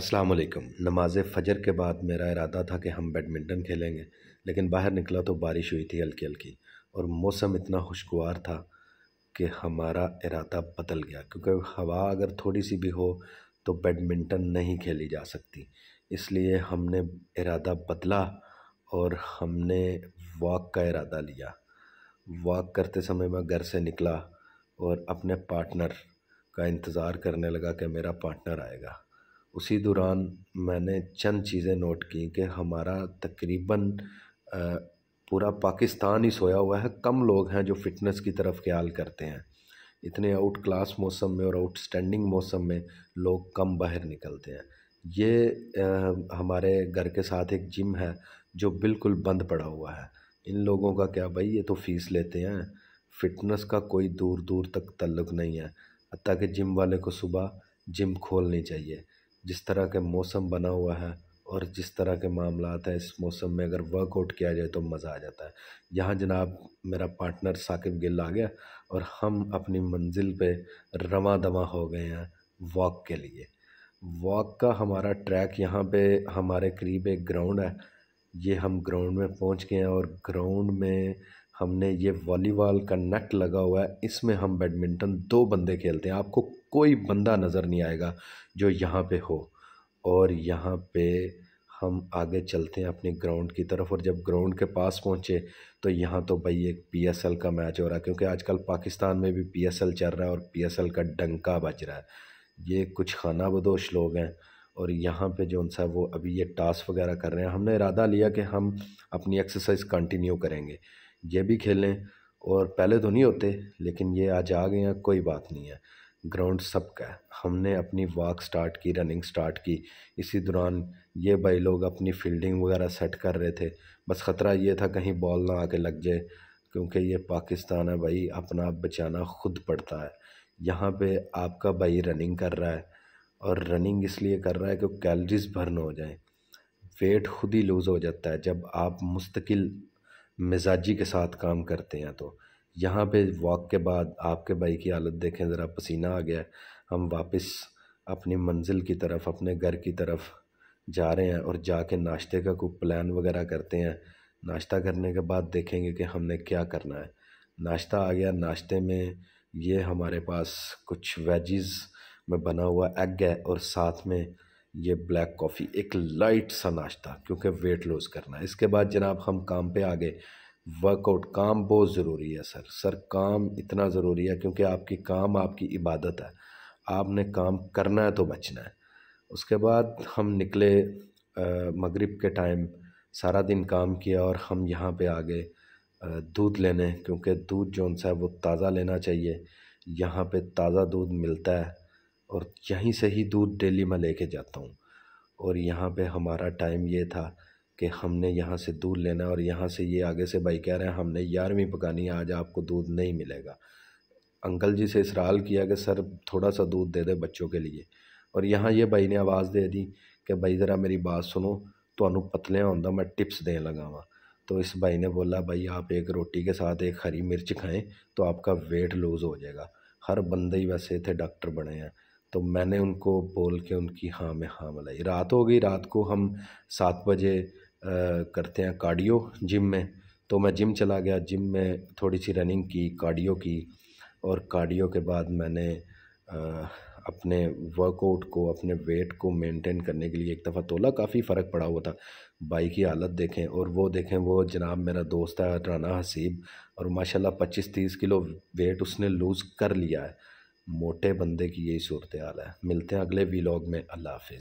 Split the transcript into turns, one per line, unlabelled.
अस्सलाम वालेकुम नमाज फ़जर के बाद मेरा इरादा था कि हम बैडमिंटन खेलेंगे लेकिन बाहर निकला तो बारिश हुई थी हल्की हल्की और मौसम इतना खुशगवार था कि हमारा इरादा बदल गया क्योंकि हवा अगर थोड़ी सी भी हो तो बैडमिंटन नहीं खेली जा सकती इसलिए हमने इरादा बदला और हमने वॉक का इरादा लिया वॉक करते समय मैं घर से निकला और अपने पार्टनर का इंतज़ार करने लगा कि मेरा पार्टनर आएगा उसी दौरान मैंने चंद चीज़ें नोट की कि हमारा तकरीबन पूरा पाकिस्तान ही सोया हुआ है कम लोग हैं जो फ़िटनेस की तरफ ख्याल करते हैं इतने आउट क्लास मौसम में और आउटस्टैंडिंग मौसम में लोग कम बाहर निकलते हैं ये हमारे घर के साथ एक जिम है जो बिल्कुल बंद पड़ा हुआ है इन लोगों का क्या भाई ये तो फ़ीस लेते हैं फ़िटनेस का कोई दूर दूर तक तल्लुक नहीं है हती कि जिम वाले को सुबह जिम खोलनी चाहिए जिस तरह के मौसम बना हुआ है और जिस तरह के मामला हैं इस मौसम में अगर वर्कआउट किया जाए तो मज़ा आ जाता है यहाँ जनाब मेरा पार्टनर साकिब गिल आ गया और हम अपनी मंजिल पे रवा दवा हो गए हैं वॉक के लिए वॉक का हमारा ट्रैक यहाँ पे हमारे करीब एक ग्राउंड है ये हम ग्राउंड में पहुँच गए हैं और ग्राउंड में हमने ये वॉलीबॉल का नेट लगा हुआ है इसमें हम बैडमिंटन दो बंदे खेलते हैं आपको कोई बंदा नज़र नहीं आएगा जो यहाँ पे हो और यहाँ पे हम आगे चलते हैं अपने ग्राउंड की तरफ और जब ग्राउंड के पास पहुँचे तो यहाँ तो भाई एक पी का मैच हो रहा है क्योंकि आजकल पाकिस्तान में भी पी चल रहा है और पी का डंका बज रहा है ये कुछ खाना बदोश लोग हैं और यहाँ पे जो सा वो अभी ये टास्क वगैरह कर रहे हैं हमने इरादा लिया कि हम अपनी एक्सरसाइज कंटिन्यू करेंगे ये भी खेलें और पहले तो नहीं होते लेकिन ये आज आ गए हैं कोई बात नहीं है ग्राउंड सबका है हमने अपनी वॉक स्टार्ट की रनिंग स्टार्ट की इसी दौरान ये भाई लोग अपनी फील्डिंग वगैरह सेट कर रहे थे बस ख़तरा ये था कहीं बॉल ना आके लग जाए क्योंकि ये पाकिस्तान है भाई अपना बचाना खुद पड़ता है यहाँ पे आपका भाई रनिंग कर रहा है और रनिंग इसलिए कर रहा है कि कैलरीज भरन हो जाए वेट खुद ही लूज़ हो जाता है जब आप मुस्तकिल मिजाजी के साथ काम करते हैं तो यहाँ पे वॉक के बाद आपके भाई की हालत देखें ज़रा पसीना आ गया हम वापस अपनी मंजिल की तरफ अपने घर की तरफ जा रहे हैं और जाके नाश्ते का कोई प्लान वगैरह करते हैं नाश्ता करने के बाद देखेंगे कि हमने क्या करना है नाश्ता आ गया नाश्ते में ये हमारे पास कुछ वेजिज़ में बना हुआ एग है और साथ में ये ब्लैक कॉफ़ी एक लाइट सा नाश्ता क्योंकि वेट लॉस करना है इसके बाद जनाब हम काम पे आ गए वर्कआउट काम बहुत ज़रूरी है सर सर काम इतना ज़रूरी है क्योंकि आपकी काम आपकी इबादत है आपने काम करना है तो बचना है उसके बाद हम निकले मगरिब के टाइम सारा दिन काम किया और हम यहाँ पे आ गए दूध लेने क्योंकि दूध जो है वो ताज़ा लेना चाहिए यहाँ पे ताज़ा दूध मिलता है और यहीं से ही दूध डेली मैं लेके जाता हूँ और यहाँ पे हमारा टाइम ये था कि हमने यहाँ से दूध लेना और यहाँ से ये आगे से भाई कह रहे हैं हमने ग्यारहवीं पकानी है आज आपको दूध नहीं मिलेगा अंकल जी से इसराल किया कि सर थोड़ा सा दूध दे दे बच्चों के लिए और यहाँ ये भाई ने आवाज़ दे दी कि भाई ज़रा मेरी बात सुनो तो पतलियाँ आंदा मैं टिप्स देने लगा वहाँ तो इस भाई ने बोला भाई आप एक रोटी के साथ एक हरी मिर्च खाएं तो आपका वेट लूज़ हो जाएगा हर बंदे ही वैसे इतने डॉक्टर बने हैं तो मैंने उनको बोल के उनकी हाँ में हाँ मिलाई रात हो गई रात को हम सात बजे करते हैं कार्डियो जिम में तो मैं जिम चला गया जिम में थोड़ी सी रनिंग की कार्डियो की और कार्डियो के बाद मैंने अपने वर्कआउट को अपने वेट को मेंटेन करने के लिए एक दफ़ा तोला काफ़ी फ़र्क पड़ा हुआ था बाई की हालत देखें और वो देखें वो जनाब मेरा दोस्त है राना हसीब और माशाल्लाह 25-30 किलो वेट उसने लूज़ कर लिया है मोटे बंदे की यही सूरत हाल है मिलते हैं अगले वीलॉग में अल्लाह हाफिज़